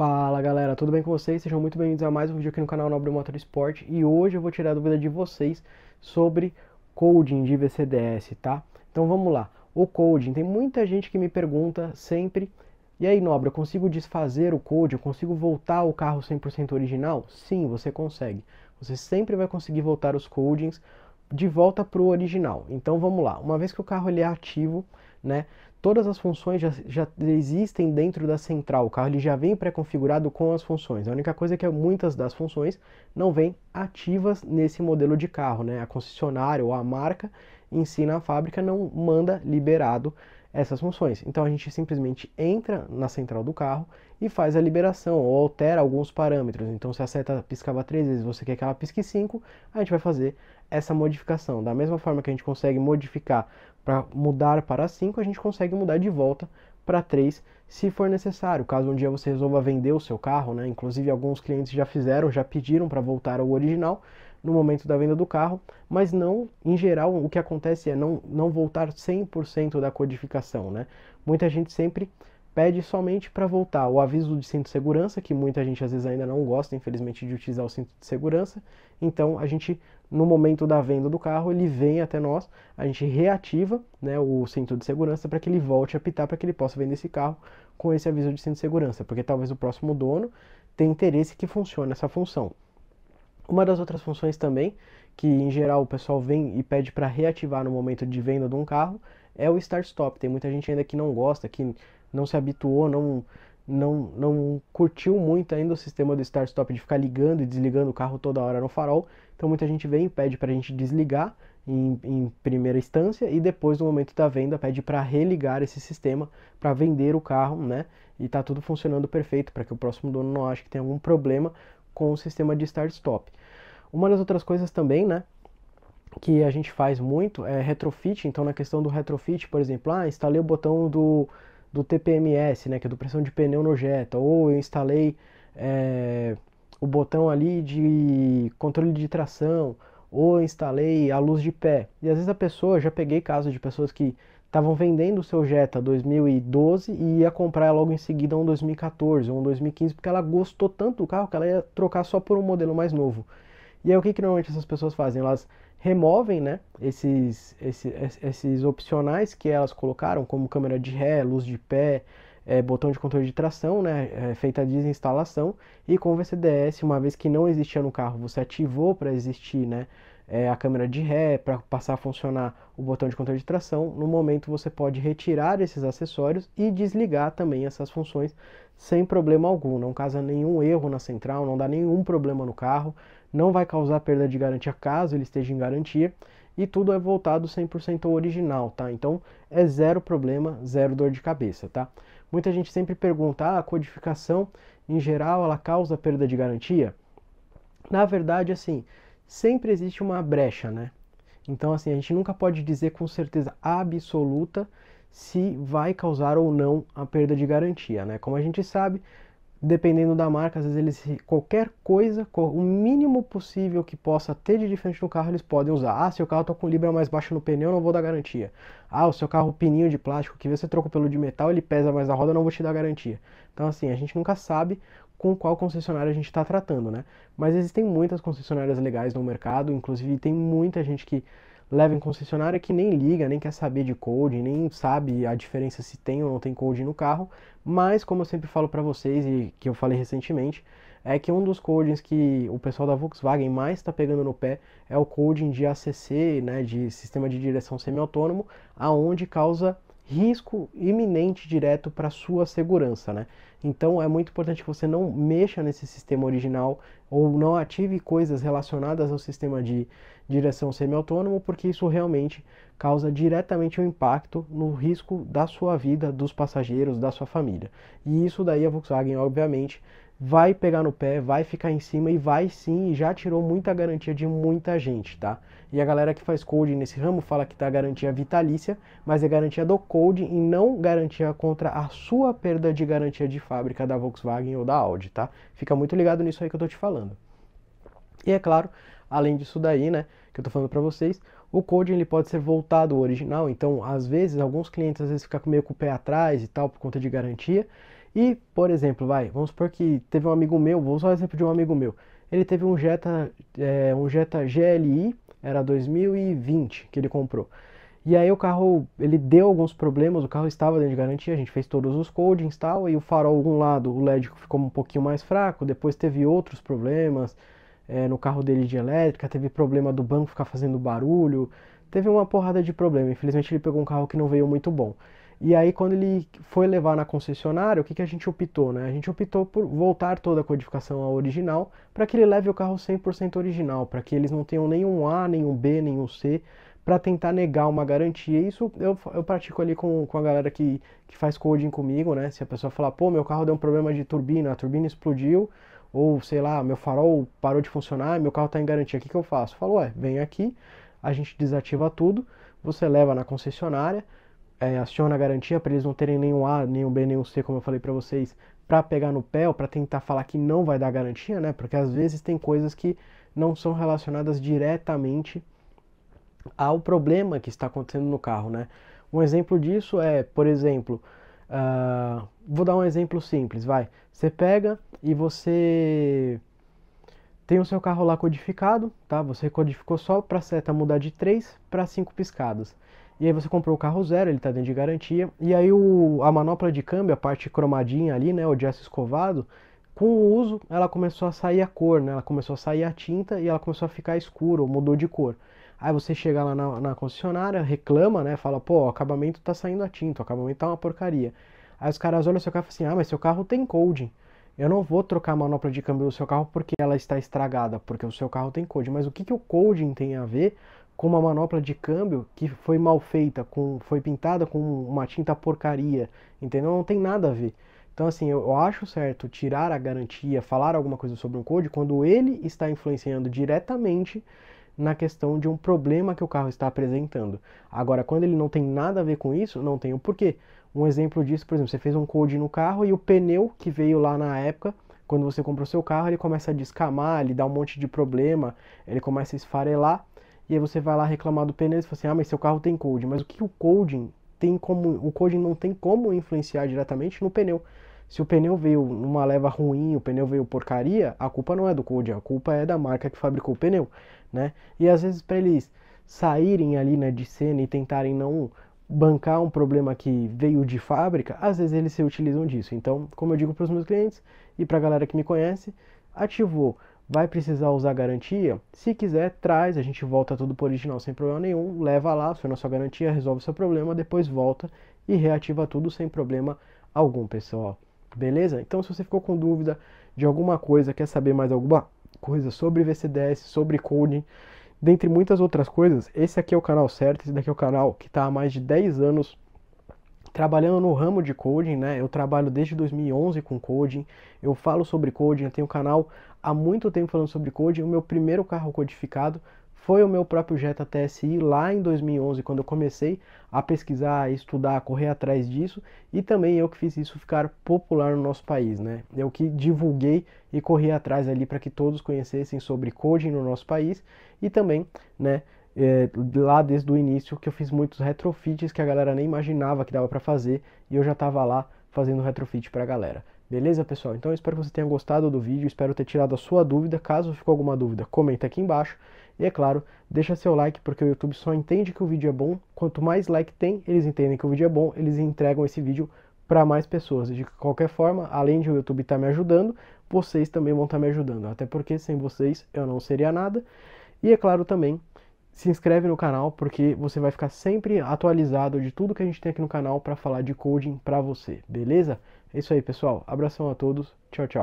Fala galera, tudo bem com vocês? Sejam muito bem-vindos a mais um vídeo aqui no canal Nobre Motor e hoje eu vou tirar a dúvida de vocês sobre coding de VCDS, tá? Então vamos lá. O coding, tem muita gente que me pergunta sempre, e aí Nobre, eu consigo desfazer o code? Eu consigo voltar o carro 100% original? Sim, você consegue. Você sempre vai conseguir voltar os codings de volta para o original. Então vamos lá, uma vez que o carro ele é ativo, né? Todas as funções já, já existem dentro da central, o carro ele já vem pré-configurado com as funções. A única coisa é que muitas das funções não vêm ativas nesse modelo de carro, né? A concessionária ou a marca ensina a fábrica não manda liberado essas funções. Então a gente simplesmente entra na central do carro e faz a liberação ou altera alguns parâmetros. Então se a seta piscava três vezes, você quer que ela pisque cinco, a gente vai fazer essa modificação. Da mesma forma que a gente consegue modificar para mudar para 5, a gente consegue mudar de volta para 3 se for necessário. Caso um dia você resolva vender o seu carro, né? Inclusive alguns clientes já fizeram, já pediram para voltar ao original no momento da venda do carro, mas não, em geral, o que acontece é não, não voltar 100% da codificação, né? Muita gente sempre pede somente para voltar o aviso de cinto de segurança, que muita gente às vezes ainda não gosta, infelizmente, de utilizar o cinto de segurança. Então, a gente, no momento da venda do carro, ele vem até nós, a gente reativa né, o cinto de segurança para que ele volte a apitar, para que ele possa vender esse carro com esse aviso de cinto de segurança, porque talvez o próximo dono tenha interesse que funcione essa função. Uma das outras funções também, que em geral o pessoal vem e pede para reativar no momento de venda de um carro, é o start-stop. Tem muita gente ainda que não gosta, que não se habituou, não, não, não curtiu muito ainda o sistema do start-stop de ficar ligando e desligando o carro toda hora no farol. Então muita gente vem e pede para a gente desligar em, em, primeira instância e depois no momento da venda pede para religar esse sistema para vender o carro, né? E tá tudo funcionando perfeito para que o próximo dono não ache que tem algum problema com o sistema de start-stop. Uma das outras coisas também, né? Que a gente faz muito é retrofit. Então, na questão do retrofit, por exemplo, ah, instalei o botão do do TPMS, né, que é do pressão de pneu no Jetta, ou eu instalei é, o botão ali de controle de tração, ou instalei a luz de pé. E às vezes a pessoa, já peguei casos de pessoas que estavam vendendo o seu Jetta 2012 e ia comprar logo em seguida um 2014 ou um 2015, porque ela gostou tanto do carro que ela ia trocar só por um modelo mais novo. E aí o que, que normalmente essas pessoas fazem? Elas removem né, esses, esses, esses opcionais que elas colocaram, como câmera de ré, luz de pé, é, botão de controle de tração, né, é, feita a desinstalação, e com o VCDS, uma vez que não existia no carro, você ativou para existir né, é, a câmera de ré, para passar a funcionar o botão de controle de tração, no momento você pode retirar esses acessórios e desligar também essas funções sem problema algum, não causa nenhum erro na central, não dá nenhum problema no carro, não vai causar perda de garantia caso ele esteja em garantia e tudo é voltado 100% ao original, tá? Então é zero problema, zero dor de cabeça, tá? Muita gente sempre pergunta: ah, a codificação em geral ela causa perda de garantia? Na verdade, assim, sempre existe uma brecha, né? Então, assim, a gente nunca pode dizer com certeza absoluta se vai causar ou não a perda de garantia, né? Como a gente sabe, dependendo da marca, às vezes eles qualquer coisa, o mínimo possível que possa ter de diferente no carro, eles podem usar. Ah, seu carro está com libra mais baixa no pneu, não vou dar garantia. Ah, o seu carro pininho de plástico que você trocou pelo de metal, ele pesa mais na roda, não vou te dar garantia. Então assim, a gente nunca sabe com qual concessionária a gente está tratando, né? Mas existem muitas concessionárias legais no mercado, inclusive tem muita gente que leva em concessionária que nem liga, nem quer saber de code, nem sabe a diferença se tem ou não tem code no carro, mas como eu sempre falo para vocês e que eu falei recentemente, é que um dos codings que o pessoal da Volkswagen mais está pegando no pé é o coding de ACC, né, de sistema de direção semiautônomo, aonde causa risco iminente direto para sua segurança, né? Então é muito importante que você não mexa nesse sistema original ou não ative coisas relacionadas ao sistema de direção semi-autônomo, porque isso realmente causa diretamente um impacto no risco da sua vida, dos passageiros, da sua família. E isso daí a Volkswagen, obviamente, vai pegar no pé, vai ficar em cima e vai sim, e já tirou muita garantia de muita gente, tá? E a galera que faz coding nesse ramo fala que tá garantia vitalícia, mas é garantia do coding e não garantia contra a sua perda de garantia de fábrica da Volkswagen ou da Audi, tá? Fica muito ligado nisso aí que eu tô te falando. E é claro, além disso daí, né, que eu tô falando para vocês, o coding ele pode ser voltado ao original, então às vezes alguns clientes às vezes ficam meio com o pé atrás e tal por conta de garantia, e, por exemplo, vai, vamos supor que teve um amigo meu, vou usar o exemplo de um amigo meu. Ele teve um Jetta, é, um Jetta GLI, era 2020 que ele comprou. E aí o carro, ele deu alguns problemas, o carro estava dentro de garantia, a gente fez todos os codings e tal, e o farol de um lado, o LED ficou um pouquinho mais fraco, depois teve outros problemas é, no carro dele de elétrica, teve problema do banco ficar fazendo barulho, teve uma porrada de problema, infelizmente ele pegou um carro que não veio muito bom. E aí, quando ele foi levar na concessionária, o que, que a gente optou? Né? A gente optou por voltar toda a codificação ao original para que ele leve o carro 100% original, para que eles não tenham nenhum A, nenhum B, nenhum C, para tentar negar uma garantia. Isso eu, eu pratico ali com, com a galera que, que faz coding comigo, né? Se a pessoa falar, pô, meu carro deu um problema de turbina, a turbina explodiu, ou sei lá, meu farol parou de funcionar, meu carro está em garantia, o que, que eu faço? Eu falo, ué, vem aqui, a gente desativa tudo, você leva na concessionária é, aciona a garantia para eles não terem nenhum A, nenhum B, nenhum C, como eu falei para vocês, para pegar no pé ou para tentar falar que não vai dar garantia, né? Porque às vezes tem coisas que não são relacionadas diretamente ao problema que está acontecendo no carro, né? Um exemplo disso é, por exemplo, uh, vou dar um exemplo simples, vai. Você pega e você tem o seu carro lá codificado, tá? Você codificou só para a seta mudar de 3 para 5 piscadas. E aí você comprou o carro zero, ele está dentro de garantia. E aí o, a manopla de câmbio, a parte cromadinha ali, né, o gesso escovado, com o uso ela começou a sair a cor, né, ela começou a sair a tinta e ela começou a ficar escura, mudou de cor. Aí você chega lá na, na concessionária, reclama, né, fala, pô, o acabamento está saindo a tinta, o acabamento tá uma porcaria. Aí os caras olham seu carro e falam assim, ah, mas seu carro tem coding. Eu não vou trocar a manopla de câmbio do seu carro porque ela está estragada, porque o seu carro tem coding. Mas o que, que o coding tem a ver com uma manopla de câmbio que foi mal feita, com, foi pintada com uma tinta porcaria, entendeu? Não tem nada a ver. Então, assim, eu, eu acho certo tirar a garantia, falar alguma coisa sobre um code quando ele está influenciando diretamente na questão de um problema que o carro está apresentando. Agora, quando ele não tem nada a ver com isso, não tem o um porquê. Um exemplo disso, por exemplo, você fez um code no carro e o pneu que veio lá na época quando você comprou o seu carro, ele começa a descamar, ele dá um monte de problema, ele começa a esfarelar. E aí você vai lá reclamar do pneu e fala assim, ah, mas seu carro tem coding. Mas o que o coding tem como. O coding não tem como influenciar diretamente no pneu. Se o pneu veio numa leva ruim, o pneu veio porcaria, a culpa não é do coding, a culpa é da marca que fabricou o pneu, né? E às vezes para eles saírem ali né, de cena e tentarem não bancar um problema que veio de fábrica, às vezes eles se utilizam disso. Então, como eu digo para os meus clientes e para a galera que me conhece, ativou Vai precisar usar garantia? Se quiser, traz, a gente volta tudo para original sem problema nenhum, leva lá, foi na sua garantia, resolve seu problema, depois volta e reativa tudo sem problema algum, pessoal. Beleza? Então, se você ficou com dúvida de alguma coisa, quer saber mais alguma coisa sobre VCDS, sobre coding, dentre muitas outras coisas, esse aqui é o canal certo, esse daqui é o canal que está há mais de 10 anos trabalhando no ramo de coding, né? Eu trabalho desde 2011 com coding. Eu falo sobre coding, eu tenho um canal há muito tempo falando sobre coding. O meu primeiro carro codificado foi o meu próprio Jetta TSI lá em 2011, quando eu comecei a pesquisar, a estudar, a correr atrás disso, e também eu que fiz isso ficar popular no nosso país, né? Eu que divulguei e corri atrás ali para que todos conhecessem sobre coding no nosso país e também, né, é, lá desde o início que eu fiz muitos retrofits que a galera nem imaginava que dava para fazer e eu já estava lá fazendo retrofit para a galera. Beleza, pessoal? Então espero que você tenha gostado do vídeo, espero ter tirado a sua dúvida. Caso ficou alguma dúvida, comenta aqui embaixo. E é claro, deixa seu like, porque o YouTube só entende que o vídeo é bom. Quanto mais like tem, eles entendem que o vídeo é bom, eles entregam esse vídeo para mais pessoas. de qualquer forma, além de o YouTube estar tá me ajudando, vocês também vão estar tá me ajudando. Até porque sem vocês eu não seria nada. E é claro também se inscreve no canal porque você vai ficar sempre atualizado de tudo que a gente tem aqui no canal para falar de coding para você, beleza? É isso aí, pessoal. Abração a todos. Tchau, tchau.